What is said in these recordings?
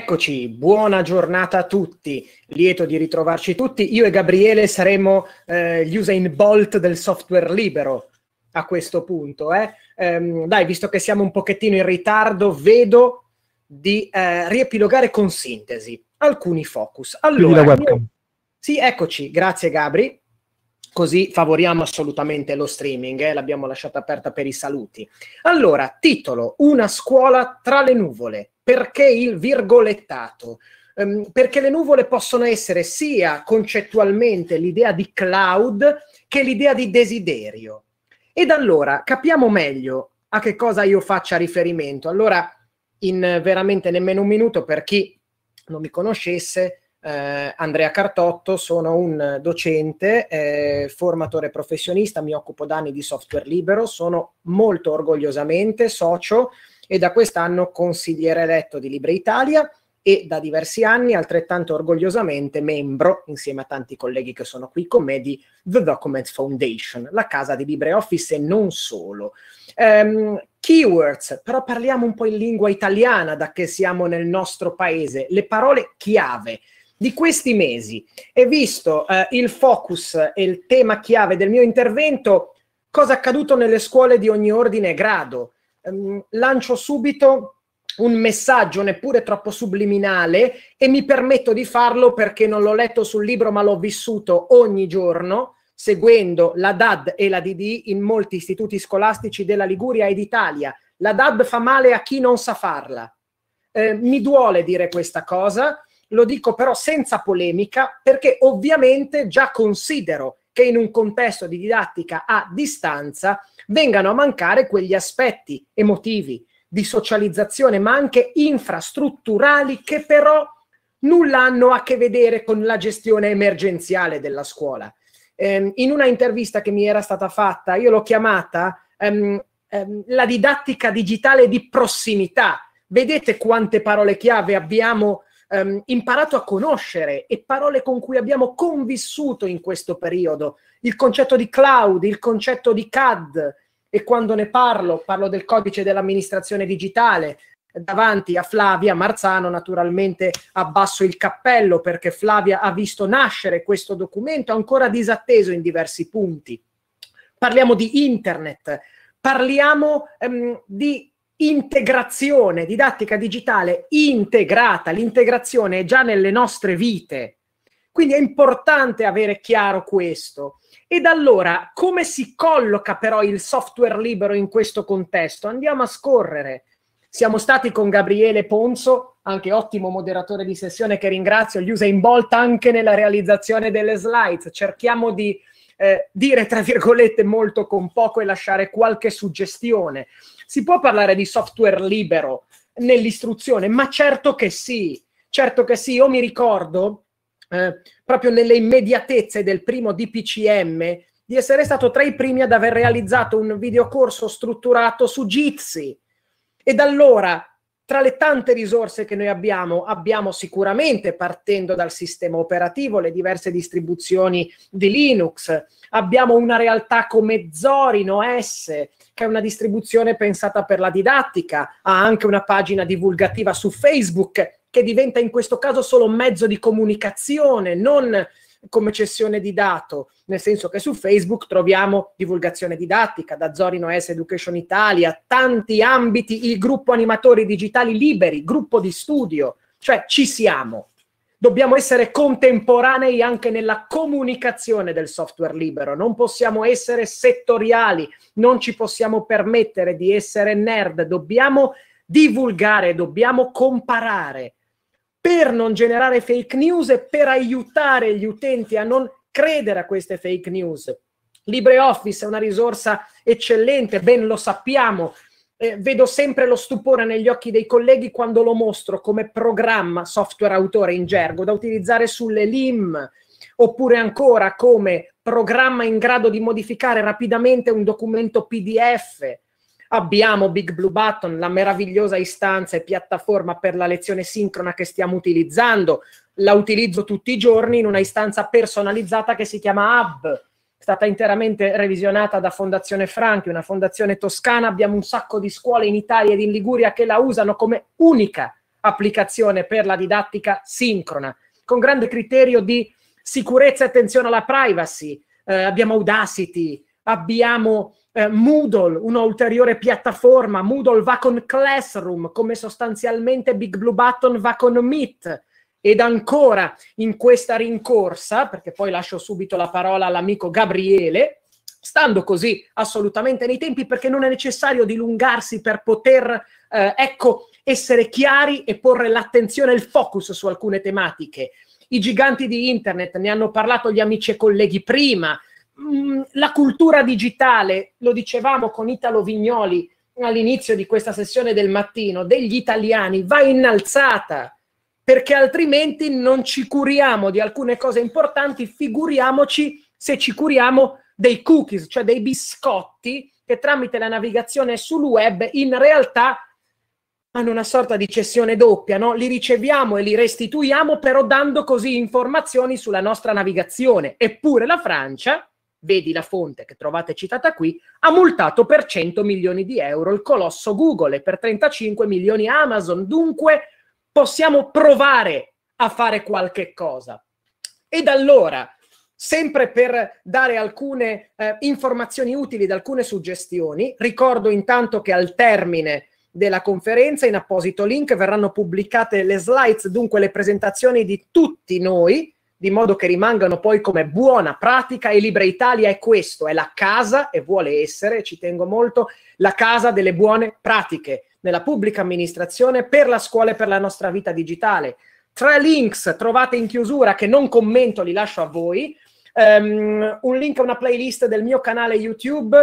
Eccoci, buona giornata a tutti, lieto di ritrovarci tutti. Io e Gabriele saremo eh, gli Usain Bolt del software libero a questo punto. Eh. Ehm, dai, visto che siamo un pochettino in ritardo, vedo di eh, riepilogare con sintesi alcuni focus. Allora, io... sì, eccoci, grazie Gabri così favoriamo assolutamente lo streaming, eh? l'abbiamo lasciata aperta per i saluti. Allora, titolo, una scuola tra le nuvole, perché il virgolettato? Um, perché le nuvole possono essere sia concettualmente l'idea di cloud che l'idea di desiderio. Ed allora capiamo meglio a che cosa io faccia riferimento. Allora, in eh, veramente nemmeno un minuto, per chi non mi conoscesse, eh, Andrea Cartotto, sono un docente, eh, formatore professionista, mi occupo da anni di software libero, sono molto orgogliosamente socio e da quest'anno consigliere eletto di Libre Italia e da diversi anni altrettanto orgogliosamente membro, insieme a tanti colleghi che sono qui con me, di The Documents Foundation, la casa di LibreOffice e non solo. Um, keywords, però parliamo un po' in lingua italiana, da che siamo nel nostro paese, le parole chiave di questi mesi e visto eh, il focus e il tema chiave del mio intervento, cosa è accaduto nelle scuole di ogni ordine e grado, ehm, lancio subito un messaggio neppure troppo subliminale e mi permetto di farlo perché non l'ho letto sul libro ma l'ho vissuto ogni giorno seguendo la DAD e la DD in molti istituti scolastici della Liguria e d'Italia. La DAD fa male a chi non sa farla. Eh, mi duole dire questa cosa, lo dico però senza polemica perché ovviamente già considero che in un contesto di didattica a distanza vengano a mancare quegli aspetti emotivi di socializzazione, ma anche infrastrutturali che però nulla hanno a che vedere con la gestione emergenziale della scuola. Eh, in una intervista che mi era stata fatta, io l'ho chiamata ehm, ehm, la didattica digitale di prossimità. Vedete quante parole chiave abbiamo ehm, imparato a conoscere e parole con cui abbiamo convissuto in questo periodo. Il concetto di cloud, il concetto di CAD, e quando ne parlo, parlo del codice dell'amministrazione digitale. Davanti a Flavia Marzano, naturalmente abbasso il cappello perché Flavia ha visto nascere questo documento ancora disatteso in diversi punti. Parliamo di internet, parliamo ehm, di integrazione didattica digitale integrata, l'integrazione è già nelle nostre vite. Quindi è importante avere chiaro questo. Ed allora, come si colloca però il software libero in questo contesto? Andiamo a scorrere. Siamo stati con Gabriele Ponzo, anche ottimo moderatore di sessione che ringrazio, gli usa in Bolt anche nella realizzazione delle slides. Cerchiamo di eh, dire tra virgolette molto con poco e lasciare qualche suggestione. Si può parlare di software libero nell'istruzione, ma certo che sì, certo che sì. Io mi ricordo eh, proprio nelle immediatezze del primo DPCM di essere stato tra i primi ad aver realizzato un videocorso strutturato su Jitsi. E da allora tra le tante risorse che noi abbiamo, abbiamo sicuramente, partendo dal sistema operativo, le diverse distribuzioni di Linux. Abbiamo una realtà come Zorin OS, che è una distribuzione pensata per la didattica, ha anche una pagina divulgativa su Facebook, che diventa in questo caso solo mezzo di comunicazione, non come cessione di dato, nel senso che su Facebook troviamo divulgazione didattica, da Zorino S Education Italia, tanti ambiti, il gruppo animatori digitali liberi, gruppo di studio, cioè ci siamo. Dobbiamo essere contemporanei anche nella comunicazione del software libero, non possiamo essere settoriali, non ci possiamo permettere di essere nerd, dobbiamo divulgare, dobbiamo comparare per non generare fake news e per aiutare gli utenti a non credere a queste fake news. LibreOffice è una risorsa eccellente, ben lo sappiamo. Eh, vedo sempre lo stupore negli occhi dei colleghi quando lo mostro come programma software autore in gergo da utilizzare sulle LIM oppure ancora come programma in grado di modificare rapidamente un documento PDF Abbiamo Big Blue Button, la meravigliosa istanza e piattaforma per la lezione sincrona che stiamo utilizzando. La utilizzo tutti i giorni in una istanza personalizzata che si chiama Hub, stata interamente revisionata da Fondazione Franchi, una fondazione toscana. Abbiamo un sacco di scuole in Italia ed in Liguria che la usano come unica applicazione per la didattica sincrona, con grande criterio di sicurezza e attenzione alla privacy. Eh, abbiamo Audacity, abbiamo eh, Moodle, un'ulteriore piattaforma. Moodle va con Classroom, come sostanzialmente Big Blue Button va con Meet. Ed ancora in questa rincorsa, perché poi lascio subito la parola all'amico Gabriele, stando così assolutamente nei tempi perché non è necessario dilungarsi per poter, eh, ecco, essere chiari e porre l'attenzione e il focus su alcune tematiche. I giganti di internet, ne hanno parlato gli amici e colleghi prima, Mm, la cultura digitale, lo dicevamo con Italo Vignoli all'inizio di questa sessione del mattino, degli italiani va innalzata perché altrimenti non ci curiamo di alcune cose importanti, figuriamoci se ci curiamo dei cookies, cioè dei biscotti che tramite la navigazione sul web in realtà hanno una sorta di cessione doppia, no? li riceviamo e li restituiamo però dando così informazioni sulla nostra navigazione. Eppure la Francia vedi la fonte che trovate citata qui, ha multato per 100 milioni di euro il colosso Google e per 35 milioni Amazon. Dunque possiamo provare a fare qualche cosa. Ed allora, sempre per dare alcune eh, informazioni utili ed alcune suggestioni, ricordo intanto che al termine della conferenza in apposito link verranno pubblicate le slides, dunque le presentazioni di tutti noi, di modo che rimangano poi come buona pratica e Libre Italia è questo, è la casa e vuole essere, ci tengo molto, la casa delle buone pratiche nella pubblica amministrazione per la scuola e per la nostra vita digitale. Tre links trovate in chiusura che non commento, li lascio a voi. Um, un link a una playlist del mio canale YouTube.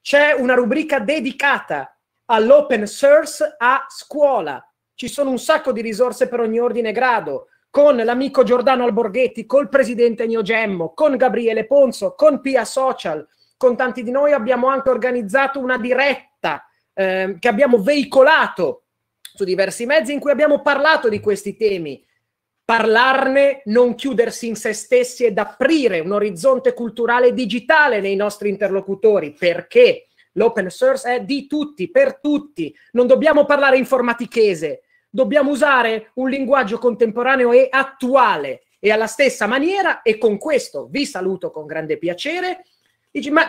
C'è una rubrica dedicata all'open source a scuola. Ci sono un sacco di risorse per ogni ordine e grado con l'amico Giordano Alborghetti, col presidente Niogemmo, con Gabriele Ponzo, con Pia Social, con tanti di noi abbiamo anche organizzato una diretta eh, che abbiamo veicolato su diversi mezzi in cui abbiamo parlato di questi temi. Parlarne, non chiudersi in se stessi ed aprire un orizzonte culturale digitale nei nostri interlocutori, perché l'open source è di tutti, per tutti. Non dobbiamo parlare informatichese, dobbiamo usare un linguaggio contemporaneo e attuale. E alla stessa maniera, e con questo vi saluto con grande piacere, dici, ma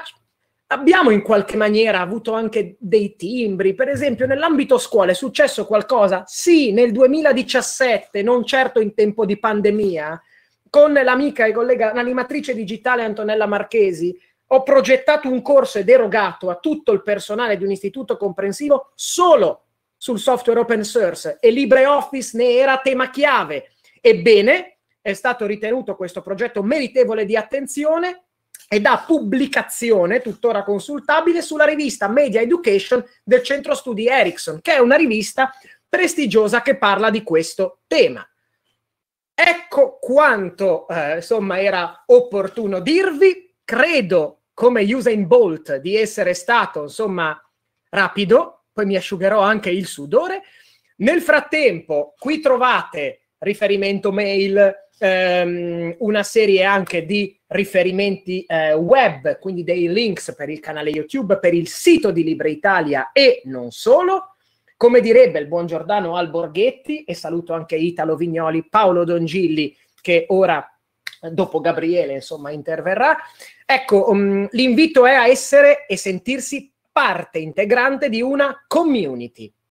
abbiamo in qualche maniera avuto anche dei timbri. Per esempio, nell'ambito scuola è successo qualcosa? Sì, nel 2017, non certo in tempo di pandemia, con l'amica e collega, l'animatrice digitale Antonella Marchesi, ho progettato un corso ed erogato a tutto il personale di un istituto comprensivo solo sul software open source e LibreOffice ne era tema chiave. Ebbene, è stato ritenuto questo progetto meritevole di attenzione ed ha pubblicazione tuttora consultabile sulla rivista Media Education del Centro Studi Ericsson, che è una rivista prestigiosa che parla di questo tema. Ecco quanto eh, insomma era opportuno dirvi. Credo come usain Bolt di essere stato insomma rapido poi mi asciugherò anche il sudore. Nel frattempo, qui trovate riferimento mail, ehm, una serie anche di riferimenti eh, web, quindi dei links per il canale YouTube, per il sito di Libre Italia e non solo. Come direbbe il buon Giordano Alborghetti, e saluto anche Italo Vignoli, Paolo Dongilli, che ora eh, dopo Gabriele, insomma, interverrà. Ecco, um, l'invito è a essere e sentirsi parte integrante di una community.